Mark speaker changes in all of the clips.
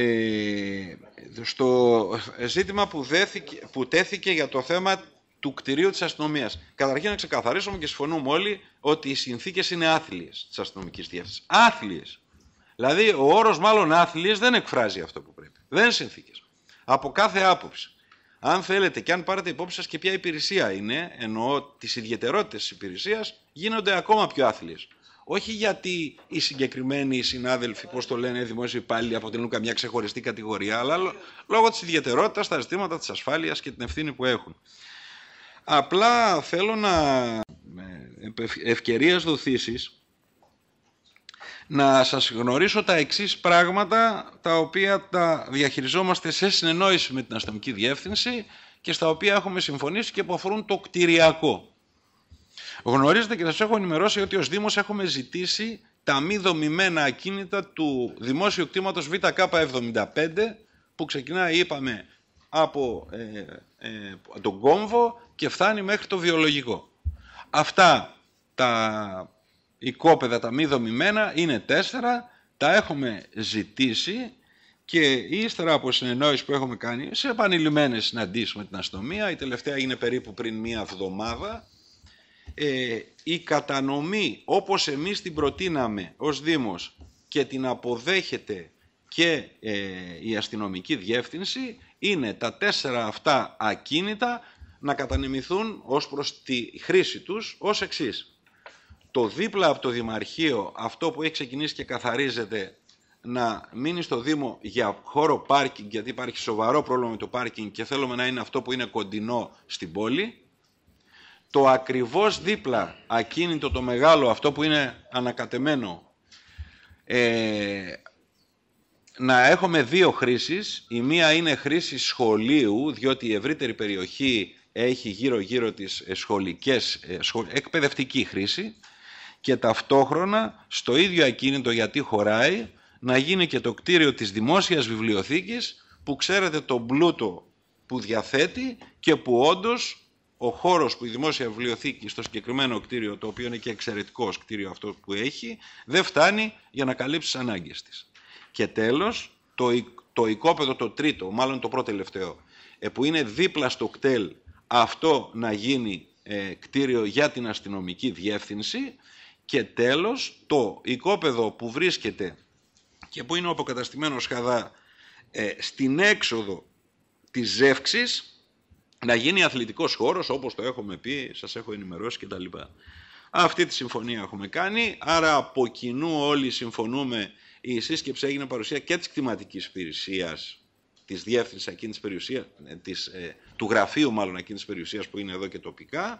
Speaker 1: ε, στο ζήτημα που, που τέθηκε για το θέμα του κτηρίου της αστυνομίας. Καταρχήν να ξεκαθαρίσουμε και συμφωνούμε όλοι ότι οι συνθήκες είναι άθλιες της αστυνομικής διεύθυνσης. Άθλιες. Δηλαδή ο όρος μάλλον άθλιες δεν εκφράζει αυτό που πρέπει. Δεν είναι συνθήκες. Από κάθε άποψη. Αν θέλετε και αν πάρετε υπόψη σας και ποια υπηρεσία είναι, εννοώ τις ιδιαιτερότητες της υπηρεσίας, γίνονται ακόμα πιο άθλιες. Όχι γιατί οι συγκεκριμένοι συνάδελφοι, πώς το λένε, δημόσιοι υπάλληλοι αποτελούν καμιά ξεχωριστή κατηγορία, αλλά λόγω της ιδιαιτερότητας τα ζητήματα της ασφάλειας και την ευθύνη που έχουν. Απλά θέλω να ευκαιρία δοθήσεις να σας γνωρίσω τα εξής πράγματα τα οποία τα διαχειριζόμαστε σε συνεννόηση με την αστυνομική διεύθυνση και στα οποία έχουμε συμφωνήσει και που αφορούν το κτηριακό. Γνωρίζετε και σας έχω ενημερώσει ότι ως Δήμος έχουμε ζητήσει τα μη δομημένα ακίνητα του δημόσιου κτήματος ΒΚ75 που ξεκινάει, είπαμε, από ε, ε, τον κόμβο και φτάνει μέχρι το βιολογικό. Αυτά τα οικόπεδα, τα μη δομημένα, είναι τέσσερα, τα έχουμε ζητήσει και ύστερα από συνεννόηση που έχουμε κάνει σε επανειλημμένες συναντήσεις με την αστυνομία, η τελευταία είναι περίπου πριν μία εβδομάδα, ε, η κατανομή όπως εμείς την προτείναμε ως Δήμος και την αποδέχεται και ε, η αστυνομική διεύθυνση είναι τα τέσσερα αυτά ακίνητα να κατανεμηθούν ως προς τη χρήση τους ως εξής. Το δίπλα από το Δημαρχείο, αυτό που έχει ξεκινήσει και καθαρίζεται να μείνει στο Δήμο για χώρο πάρκινγκ, γιατί υπάρχει σοβαρό πρόβλημα με το πάρκινγκ και θέλουμε να είναι αυτό που είναι κοντινό στην πόλη, το ακριβώς δίπλα ακίνητο το μεγάλο, αυτό που είναι ανακατεμένο, ε, να έχουμε δύο χρήσεις. Η μία είναι χρήση σχολείου, διότι η ευρύτερη περιοχή έχει γύρω-γύρω τις ε, σχολικές, ε, εκπαιδευτική χρήση και ταυτόχρονα στο ίδιο ακίνητο γιατί χωράει να γίνει και το κτίριο της δημόσιας βιβλιοθήκης που ξέρετε τον πλούτο που διαθέτει και που όντως ο χώρος που η δημόσια βιβλιοθήκη στο συγκεκριμένο κτίριο, το οποίο είναι και εξαιρετικό κτίριο αυτό που έχει, δεν φτάνει για να καλύψει τις ανάγκες. της. Και τέλος, το, το οικόπεδο το τρίτο, μάλλον το πρώτο τελευταίο, ε, που είναι δίπλα στο κτέλ, αυτό να γίνει ε, κτίριο για την αστυνομική διεύθυνση και τέλος το οικόπεδο που βρίσκεται και που είναι αποκαταστημένο σχαδά ε, στην έξοδο της ζεύξης να γίνει αθλητικός χώρος όπως το έχουμε πει, σας έχω ενημερώσει κτλ. Αυτή τη συμφωνία έχουμε κάνει, άρα από κοινού όλοι συμφωνούμε η σύσκεψη έγινε παρουσία και της κτηματικής υπηρεσίας της διεύθυνσης εκείνης περιουσίας, ε, της, ε, του γραφείου μάλλον εκείνης περιουσίας που είναι εδώ και τοπικά.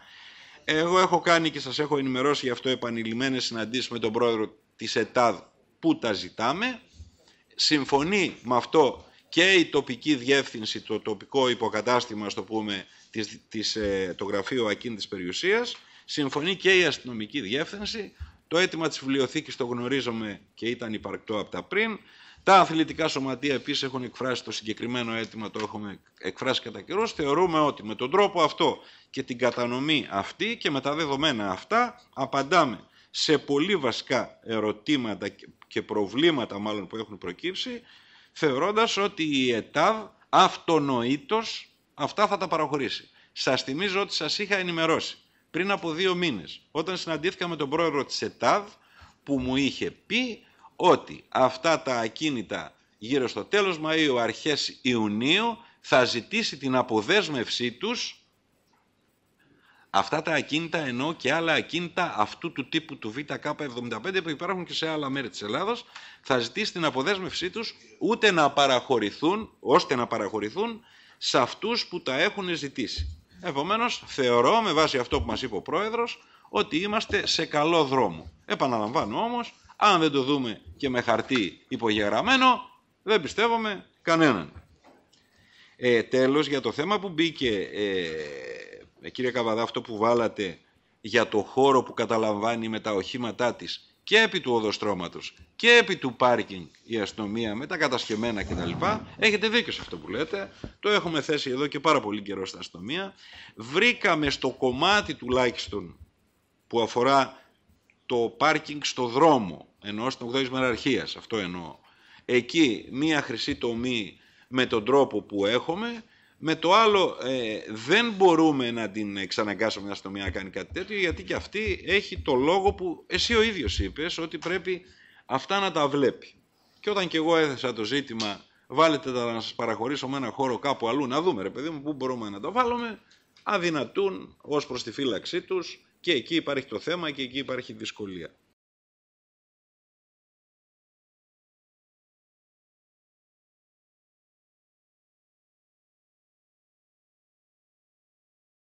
Speaker 1: Εγώ έχω κάνει και σας έχω ενημερώσει γι' αυτό επανειλημμένες συναντήσεις με τον πρόεδρο της ΕΤΑΔ που τα ζητάμε. Συμφωνεί με αυτό και η τοπική διεύθυνση, το τοπικό υποκατάστημα, ας το πούμε, της, της, ε, το γραφείο ακίνητης περιουσίας, συμφωνεί και η αστυνομική διεύθυνση, το αίτημα της βιβλιοθήκης το γνωρίζουμε και ήταν υπαρκτό από τα πριν, τα αθλητικά σωματεία επίσης έχουν εκφράσει το συγκεκριμένο αίτημα, το έχουμε εκφράσει κατά καιρό. Θεωρούμε ότι με τον τρόπο αυτό και την κατανομή αυτή και με τα δεδομένα αυτά απαντάμε σε πολύ βασικά ερωτήματα και προβλήματα μάλλον που έχουν προκύψει θεωρώντας ότι η ΕΤΑΒ αυτονοήτως αυτά θα τα παραχωρήσει. Σας θυμίζω ότι σας είχα ενημερώσει πριν από δύο μήνες, όταν συναντήθηκα με τον πρόεδρο της ΕΤΑΒ, που μου είχε πει ότι αυτά τα ακίνητα γύρω στο τέλος Μαΐου, αρχές Ιουνίου, θα ζητήσει την αποδέσμευσή τους Αυτά τα ακίνητα ενώ και άλλα ακίνητα αυτού του τύπου του ΒΚ75 που υπάρχουν και σε άλλα μέρη της Ελλάδος θα ζητήσει την αποδέσμευσή τους ούτε να παραχωρηθούν, ώστε να παραχωρηθούν σε αυτούς που τα έχουν ζητήσει. Επομένως θεωρώ με βάση αυτό που μας είπε ο Πρόεδρος ότι είμαστε σε καλό δρόμο. Επαναλαμβάνω όμως, αν δεν το δούμε και με χαρτί υπογεγραμμένο, δεν πιστεύουμε κανέναν. Ε, τέλος, για το θέμα που μπήκε ε, ε, κύριε Καβαδά, αυτό που βάλατε για το χώρο που καταλαμβάνει με τα οχήματά της και επί του οδοστρώματος και επί του πάρκινγκ η αστυνομία με τα κατασκευμένα κτλ. Έχετε δίκιο σε αυτό που λέτε. Το έχουμε θέσει εδώ και πάρα πολύ καιρό στην αστυνομία. Βρήκαμε στο κομμάτι τουλάχιστον που αφορά το πάρκινγκ στο δρόμο, ενώ στην 8η αυτό εννοώ. Εκεί μία χρυσή τομή με τον τρόπο που έχουμε με το άλλο ε, δεν μπορούμε να την εξαναγκάσουμε μια αστυνομία να κάνει κάτι τέτοιο γιατί και αυτή έχει το λόγο που εσύ ο ίδιος είπες ότι πρέπει αυτά να τα βλέπει. Και όταν και εγώ έθεσα το ζήτημα βάλετε τα να σας παραχωρήσω με ένα χώρο κάπου αλλού να δούμε ρε παιδί μου πού μπορούμε να τα βάλουμε αδυνατούν ως προς τη φύλαξή τους και εκεί υπάρχει το θέμα και εκεί υπάρχει δυσκολία.